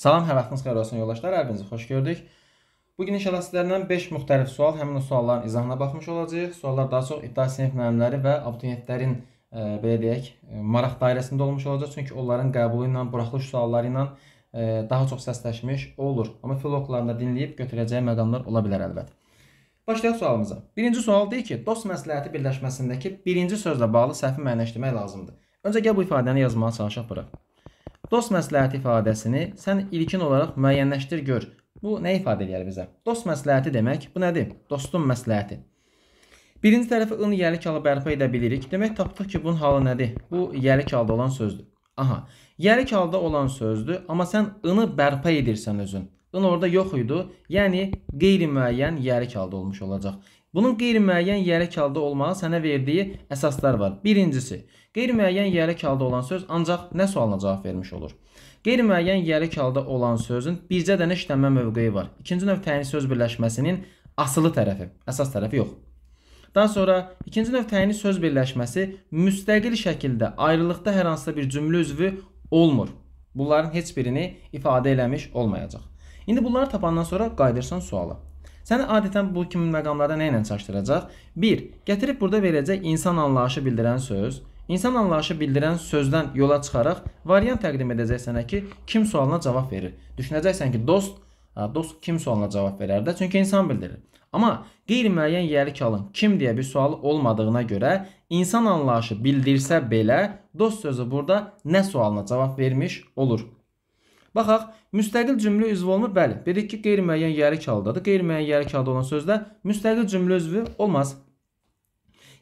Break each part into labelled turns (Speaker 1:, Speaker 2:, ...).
Speaker 1: Salam, hər vaxtınız xeyir olsun yoldaşlar. Hər birinizi xoş gördük. Bu gün inşallah sizlərlə 5 müxtəlif sual, həmin o sualların izahına baxmış olacağıq. Suallar daha çox ibtidai sinif müəllimləri və abituriyentlərin e, belə deyək, e, maraq dairəsində olmuş olacaq. Çünki onların qəbulu ilə, buraxılış sualları ilə e, daha çox səsləşmiş olur. Amma filoloqlarında dinləyib götürəcəyi məqamlar ola bilər əlbət. Başlayaq sualımıza. Birinci sual deyir ki, dost məsləhəti birləşməsindəki birinci sözlə bağlı səhvi müəyyənləşdirmək lazımdır. Öncə gəl bu ifadəni yazmağa çalışaq bura. Dost məsləhəti ifadəsini sən ilkin olaraq müəyyənləşdir gör. Bu nə ifadə eləyər bizə? Dost məsləhəti demək bu nədir? Dostun məsləhəti. Birinci tərəfi ın yəlik halı bərpa edə bilirik. Demək tapdıq ki, bunun halı nədir? Bu yəlik halda olan sözdür. Aha, yəlik halda olan sözdür, amma sən ını bərpa edirsən özün. In orada yox idi. Yəni qeyri-müəyyən yərik halda olmuş olacaq. Bunun qeyri-müəyyən yiyələk halda olmanın sənə verdiyi əsaslar var. Birincisi, qeyri-müəyyən yiyələk halda olan söz ancaq nə sualına cavab vermiş olur? Qeyri-müəyyən yiyələk halda olan sözün bircə dənə işlənmə mövqeyi var. İkinci növ təyin söz birləşməsinin asılı tərəfi, əsas tərəfi yox. Daha sonra ikinci növ təyini söz birləşməsi müstəqil şəkildə ayrılıqda hər hansısa bir cümlə üzvü olmur. Bunların heç birini ifadə eləmiş olmayacaq. İndi bunları tapandan sonra qayıdırsan suala. Səni adətən bu kimi məqamlarda nə ilə çaşdıracaq? 1. Gətirib burada verəcək insan anlayışı bildirən söz. İnsan anlayışı bildirən sözdən yola çıxaraq variant təqdim edəcək sənə ki, kim sualına cavab verir. Düşünəcəksən ki, dost, dost kim sualına cavab verər də, çünki insan bildirir. Amma qeyri-müəyyən yəlik alın kim deyə bir sualı olmadığına görə insan anlayışı bildirsə belə dost sözü burada nə sualına cavab vermiş olur. Baxaq, müstəqil cümlə üzvü olmur? Bəli, dedik ki, qeyri-müəyyən yərik haldadır. Qeyri-müəyyən yərik halda olan sözdə müstəqil cümlə üzvü olmaz.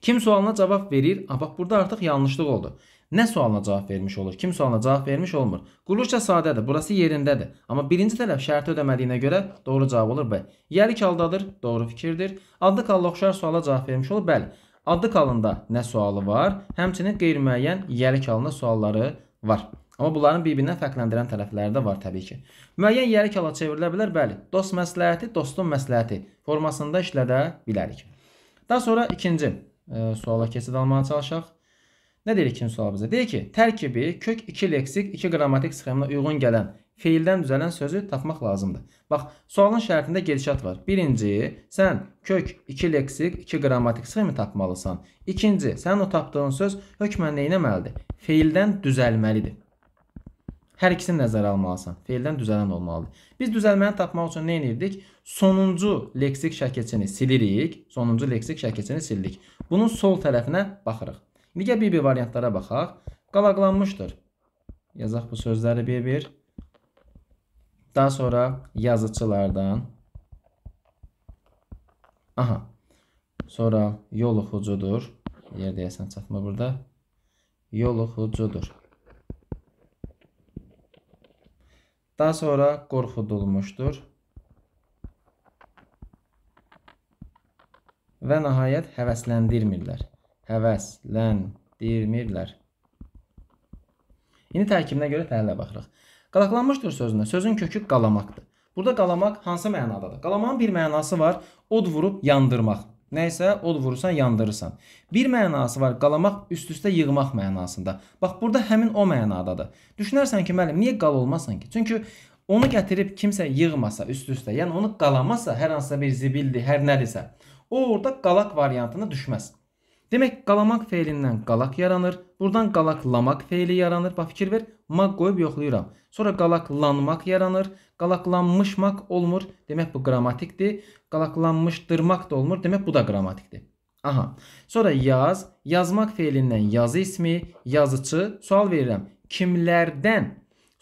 Speaker 1: Kim sualına cavab verir? A, bax, burada artıq yanlışlıq oldu. Nə sualına cavab vermiş olur? Kim sualına cavab vermiş olmur? Quruluşca sadədir, burası yerindədir. Amma birinci tərəf şərti ödəmədiyinə görə doğru cavab olur B. Yərik haldadır, doğru fikirdir. Adlı qalla oxşar suala cavab vermiş olur, bəli. Adlı qalında nə sualı var? Həmçinin qeyri-müəyyən yərik halında sualları var. Amma bunların bir-birindən fərqləndirən tərəfləri də var təbii ki. Müəyyən yeri kala çevrilə bilər, bəli. Dost məsləhəti, dostun məsləhəti formasında işlədə bilərik. Daha sonra ikinci e, suala keçid almağa çalışaq. Nə deyir ikinci sual bizə? Deyir ki, tərkibi kök 2 leksik, 2 qrammatik sxeminə uyğun gələn feildən düzələn sözü tapmaq lazımdır. Bax, sualın şərtində gedişat var. Birinci, sən kök 2 leksik, 2 qrammatik sxemi tapmalısan. İkinci, sənin o tapdığın söz hökmən neynəməlidir? Feildən düzəlməlidir. Hər ikisini nəzərə almalısan. Feildən düzələn olmalıdır. Biz düzəlməni tapmaq üçün nə edirdik? Sonuncu leksik şəkilçini silirik. Sonuncu leksik şəkilçini sildik. Bunun sol tərəfinə baxırıq. İndi gəl bir-bir variantlara baxaq. Qalaqlanmışdır. Yazaq bu sözləri bir-bir. Daha sonra yazıçılardan. Aha. Sonra yol oxucudur. Yer deyəsən çatma burada. Yol oxucudur. Daha sonra qorxudulmuşdur. Və nəhayət həvəsləndirmirlər. Həvəsləndirmirlər. İndi tərkibinə görə təhlilə baxırıq. Qalaqlanmışdır sözünə. Sözün kökü qalamaqdır. Burada qalamaq hansı mənadadır? Qalamağın bir mənası var. Od vurub yandırmaq. Nəysə od vurursan, yandırırsan. Bir mənası var, qalamaq üst-üstə yığmaq mənasında. Bax, burada həmin o mənadadır. Düşünərsən ki, müəllim, niyə qal olmasan ki? Çünki onu gətirib kimsə yığmasa üst-üstə, yəni onu qalamasa, hər hansısa bir zibildir, hər nədirsə, o orada qalaq variantına düşməz. Demək, qalamaq feilindən qalaq yaranır. Buradan qalaqlamaq feili yaranır. Bax, fikir ver, maq qoyub yoxlayıram. Sonra qalaqlanmaq yaranır. Qalaqlanmışmaq olmur. Demək, bu qrammatikdir qalaqlanmışdırmaq da olmur. Demək bu da qrammatikdir. Aha. Sonra yaz, yazmaq feilindən yazı ismi, yazıcı. Sual verirəm. Kimlərdən?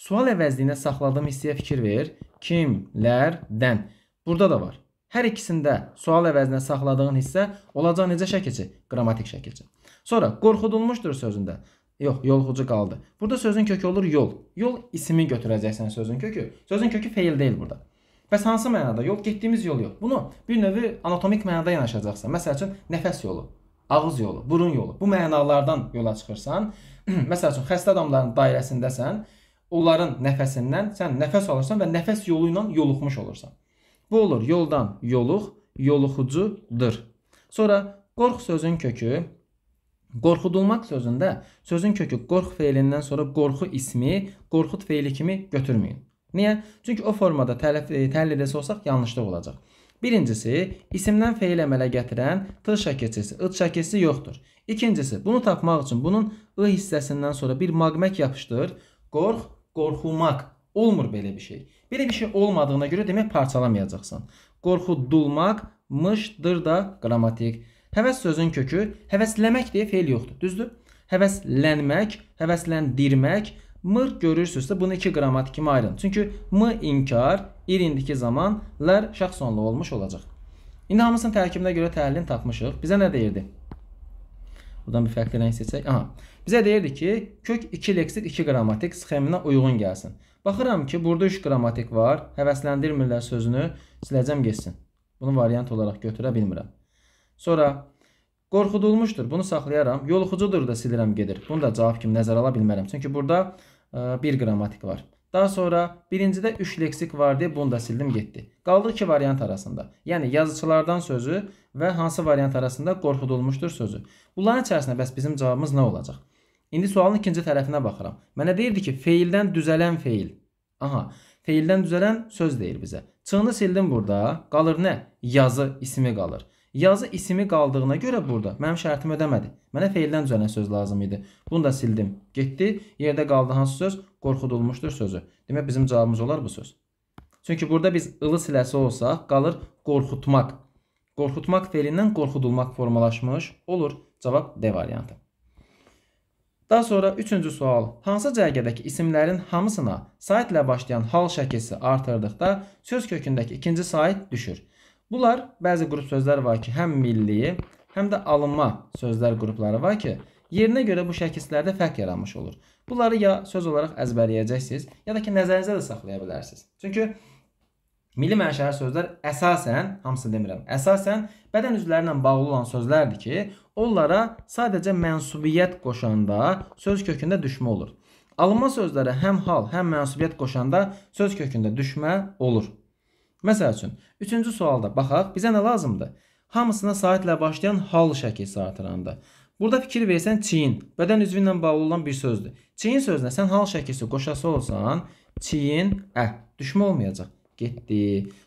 Speaker 1: Sual əvəzliyinə saxladığım hissəyə fikir ver. Kimlərdən? Burada da var. Hər ikisində sual əvəzinə saxladığın hissə olacaq necə şəkilçi? Qrammatik şəkilçi. Sonra qorxudulmuşdur sözündə. Yox, yolxucu qaldı. Burada sözün kökü olur yol. Yol ismi götürəcəksən sözün kökü. Sözün kökü feil deyil burada. Bəs hansı mənada? Yol getdiyimiz yol yox. Bunu bir növ anatomik mənada yanaşacaqsan. Məsəl üçün nəfəs yolu, ağız yolu, burun yolu. Bu mənalardan yola çıxırsan, məsəl üçün xəstə adamların dairəsindəsən, onların nəfəsindən sən nəfəs alırsan və nəfəs yolu ilə yoluxmuş olursan. Bu olur yoldan yoluq, yoluxucudur. Sonra qorx sözün kökü Qorxudulmaq sözündə sözün kökü qorx feilindən sonra qorxu ismi qorxut feili kimi götürməyin. Niyə? Çünki o formada tələf, e, təhlil eləsə olsaq yanlışlıq olacaq. Birincisi, isimdən feil əmələ gətirən t şəkilçisi, ı şəkilçisi yoxdur. İkincisi, bunu tapmaq üçün bunun ı hissəsindən sonra bir maqmək yapışdır. Qorx, qorxumaq olmur belə bir şey. Belə bir şey olmadığına görə demək parçalamayacaqsan. Qorxudulmaq mışdır da qrammatik. Həvəs sözün kökü həvəsləmək deyə feil yoxdur, düzdür? Həvəslənmək, həvəsləndirmək M görürsünüzsə bunu iki qramat kimi ayırın. Çünki M inkar, ir indiki zaman lər şəxs sonlu olmuş olacaq. İndi hamısının tərkibinə görə təhlilini tapmışıq. Bizə nə deyirdi? Buradan bir fərqli rəng seçək. Aha. Bizə deyirdi ki, kök 2 leksik 2 qrammatik sxeminə uyğun gəlsin. Baxıram ki, burada 3 qrammatik var. Həvəsləndirmirlər sözünü siləcəm getsin. Bunu variant olaraq götürə bilmirəm. Sonra qorxudulmuşdur. Bunu saxlayaram. Yoluxucudur da silirəm gedir. Bunu da cavab kimi nəzərə ala bilmərəm. Çünki burada ə, e, bir qrammatik var. Daha sonra birincidə 3 leksik vardı, bunu da sildim getdi. Qaldı iki variant arasında. Yəni yazıçılardan sözü və hansı variant arasında qorxudulmuşdur sözü. Bunların içərisində bəs bizim cavabımız nə olacaq? İndi sualın ikinci tərəfinə baxıram. Mənə deyirdi ki, feildən düzələn feil. Aha, feildən düzələn söz deyir bizə. Çığını sildim burada. Qalır nə? Yazı ismi qalır. Yazı ismi qaldığına görə burada mənim şərtim ödəmədi. Mənə feildən düzələn söz lazım idi. Bunu da sildim. Getdi. Yerdə qaldı hansı söz? Qorxudulmuşdur sözü. Demək bizim cavabımız olar bu söz. Çünki burada biz ılı siləsi olsaq qalır qorxutmaq. Qorxutmaq feilindən qorxudulmaq formalaşmış olur. Cavab D variantı. Daha sonra üçüncü sual. Hansı cərgədəki isimlərin hamısına saitlə başlayan hal şəkilsi artırdıqda söz kökündəki ikinci sait düşür? Bunlar bəzi qrup sözlər var ki, həm milli, həm də alınma sözlər qrupları var ki, yerinə görə bu şəkillərdə fərq yaranmış olur. Bunları ya söz olaraq əzbərləyəcəksiniz, ya da ki, nəzərinizdə də saxlaya bilərsiniz. Çünki milli mənşəli sözlər əsasən, hamısı demirəm, əsasən bədən üzvləri ilə bağlı olan sözlərdir ki, onlara sadəcə mənsubiyyət qoşanda söz kökündə düşmə olur. Alınma sözlərə həm hal, həm mənsubiyyət qoşanda söz kökündə düşmə olur. Məsəl üçün, üçüncü sualda baxaq, bizə nə lazımdır? Hamısına saatlə başlayan hal şəkil saatıranda. Burada fikir versən çiyin, bədən üzvü ilə bağlı olan bir sözdür. Çiyin sözünə sən hal şəkilsi qoşası olsan, çiyin, ə, düşmə olmayacaq. Getdi.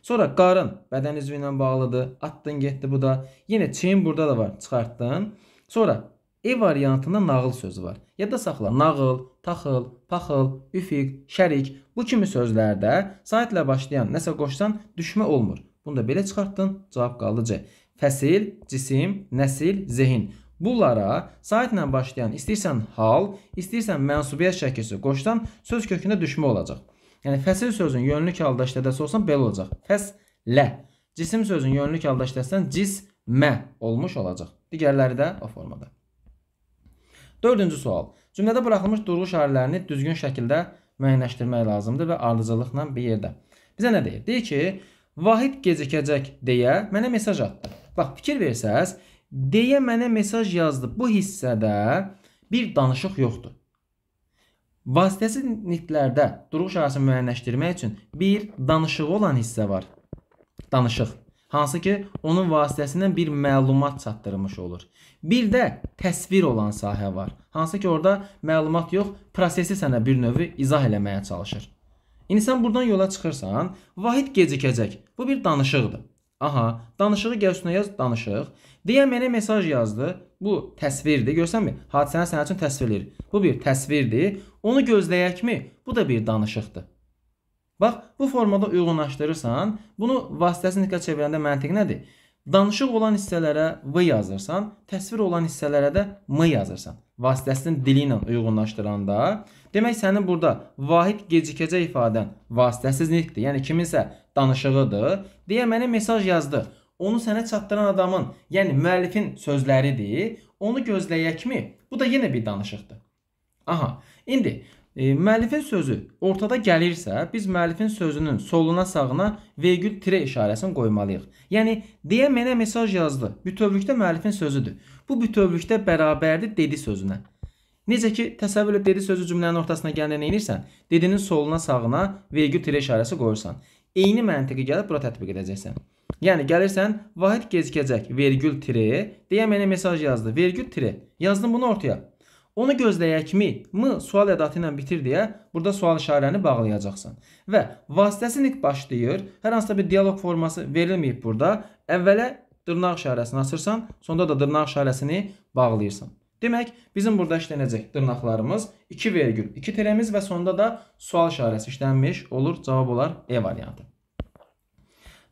Speaker 1: Sonra qarın bədən üzvü ilə bağlıdır. Atdın, getdi bu da. Yenə çiyin burada da var, çıxartdın. Sonra E variantında nağıl sözü var. Yadda saxla. Nağıl, taxıl, paxıl, üfiq, şərik bu kimi sözlərdə saitlə başlayan nəsə qoşsan düşmə olmur. Bunu da belə çıxartdın. Cavab qaldı C. Fəsil, cisim, nəsil, zehin. Bunlara saitlə başlayan istəyirsən hal, istəyirsən mənsubiyyət şəkilsi qoşsan söz kökündə düşmə olacaq. Yəni fəsil sözün yönlük halda işlədəsi olsan belə olacaq. Fəslə. Cisim sözün yönlük halda işləsən cismə olmuş olacaq. Digərləri də o formada. Dördüncü sual. Cümlədə buraxılmış durğu işarələrini düzgün şəkildə müəyyənləşdirmək lazımdır və ardıcıllıqla bir yerdə. Bizə nə deyir? Deyir ki, Vahid gecikəcək deyə mənə mesaj atdı. Bax, fikir versəz, deyə mənə mesaj yazdı. Bu hissədə bir danışıq yoxdur. Vasitəsi nitqlərdə durğu işarəsini müəyyənləşdirmək üçün bir danışığı olan hissə var. Danışıq hansı ki onun vasitəsilə bir məlumat çatdırmış olur. Bir də təsvir olan sahə var. Hansı ki orada məlumat yox, prosesi sənə bir növü izah eləməyə çalışır. İndi sən buradan yola çıxırsan, vahid gecikəcək. Bu bir danışıqdır. Aha, danışığı gəl üstünə yaz, danışıq. Deyən mənə mesaj yazdı. Bu təsvirdir, görsənmi? Hadisəni sənin üçün təsvirləyir. Bu bir təsvirdir. Onu gözləyəkmi? Bu da bir danışıqdır. Bax, bu formada uyğunlaşdırırsan, bunu vasitəsiz nitqə çevirəndə məntiq nədir? Danışıq olan hissələrə V yazırsan, təsvir olan hissələrə də M yazırsan. Vasitəsinin dili ilə uyğunlaşdıranda, demək sənin burada vahid gecikəcə ifadən vasitəsiz nitqdir. Yəni kiminsə danışığıdır. Deyə mənə mesaj yazdı. Onu sənə çatdıran adamın, yəni müəllifin sözləridir. Onu gözləyəkmi? Bu da yenə bir danışıqdır. Aha. İndi E, müəllifin sözü ortada gəlirsə, biz müəllifin sözünün soluna, sağına vergül tire işarəsini qoymalıyıq. Yəni deyə mənə mesaj yazdı. Bütövlükdə müəllifin sözüdür. Bu bütövlükdə bərabərdir dedi sözünə. Necə ki, təsəvvür et dedi sözü cümlənin ortasına gələndə nə edirsən? Dedinin soluna, sağına vergül tire işarəsi qoyursan. Eyni məntiqi gəlib bura tətbiq edəcəksən. Yəni gəlirsən, vahid gecikəcək, vergül tire, deyə mənə mesaj yazdı, vergül tire. Yazdım bunu ortaya. Onu gözləyəkmi, mı sual ədatı ilə bitir deyə burada sual işarəni bağlayacaqsan. Və vasitəsinik başlayır. Hər hansısa bir dialoq forması verilməyib burada. Əvvələ dırnaq işarəsini açırsan, sonda da dırnaq işarəsini bağlayırsan. Demək, bizim burada işlənəcək dırnaqlarımız 2 vergül 2 tələmiz və sonda da sual işarəsi işlənmiş olur. Cavab olar E variantı.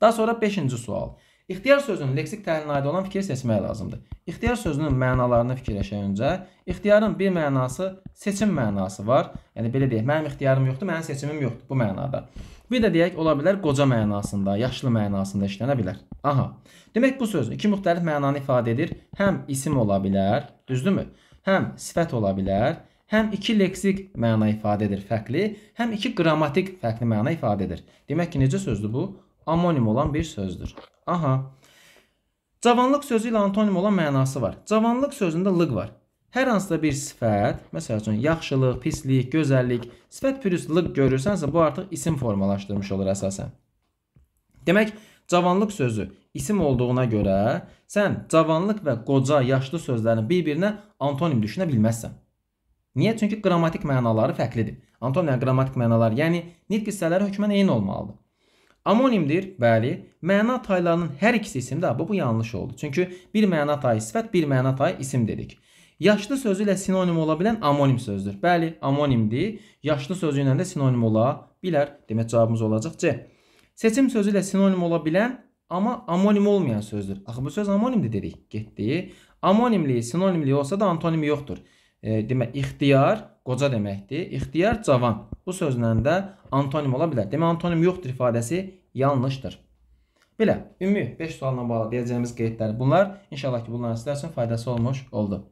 Speaker 1: Daha sonra 5-ci sual. İxtiyar sözünün leksik təlininə aid olan fikir seçmək lazımdır. İxtiyar sözünün mənalarını fikirləşən öncə, ixtiyarın bir mənası seçim mənası var. Yəni belə deyək, mənim ixtiyarım yoxdur, mənim seçimim yoxdur bu mənada. Bir də deyək, ola bilər qoca mənasında, yaşlı mənasında işlənə bilər. Aha. Demək bu söz iki müxtəlif mənanı ifadə edir. Həm isim ola bilər, düzdürmü? Həm sifət ola bilər, həm iki leksik məna ifadə edir fərqli, həm iki qrammatik fərqli məna ifadə edir. Demək ki, necə sözdür bu? amonim olan bir sözdür. Aha. Cavanlıq sözü ilə antonim olan mənası var. Cavanlıq sözündə lıq var. Hər hansısa bir sifət, məsəl üçün yaxşılıq, pislik, gözəllik, sifət pürüz lıq görürsənsə, bu artıq isim formalaşdırmış olur əsasən. Demək, cavanlıq sözü isim olduğuna görə sən cavanlıq və qoca, yaşlı sözlərin bir-birinə antonim düşünə bilməzsən. Niyə? Çünki qrammatik mənaları fərqlidir. Antonim yəni qrammatik mənalar, yəni nitq hissələri hökmən eyni olmalıdır. Amonimdir, bəli. Məna taylarının hər ikisi isimdir. Bu, bu yanlış oldu. Çünki bir məna tayı sifət, bir məna tayı isim dedik. Yaşlı sözü ilə sinonim ola bilən amonim sözdür. Bəli, amonimdir. Yaşlı sözü ilə də sinonim ola bilər. Demək cavabımız olacaq C. Seçim sözü ilə sinonim ola bilən, amma amonim olmayan sözdür. Axı bu söz amonimdir dedik. Getdi. Amonimliyi, sinonimliyi olsa da antonimi yoxdur e, demək ixtiyar qoca deməkdir. İxtiyar cavan. Bu sözlə də antonim ola bilər. Demək antonim yoxdur ifadəsi yanlışdır. Belə ümumi 5 sualla bağlı deyəcəyimiz qeydlər bunlar. İnşallah ki, bunlar sizlər üçün faydası olmuş oldu.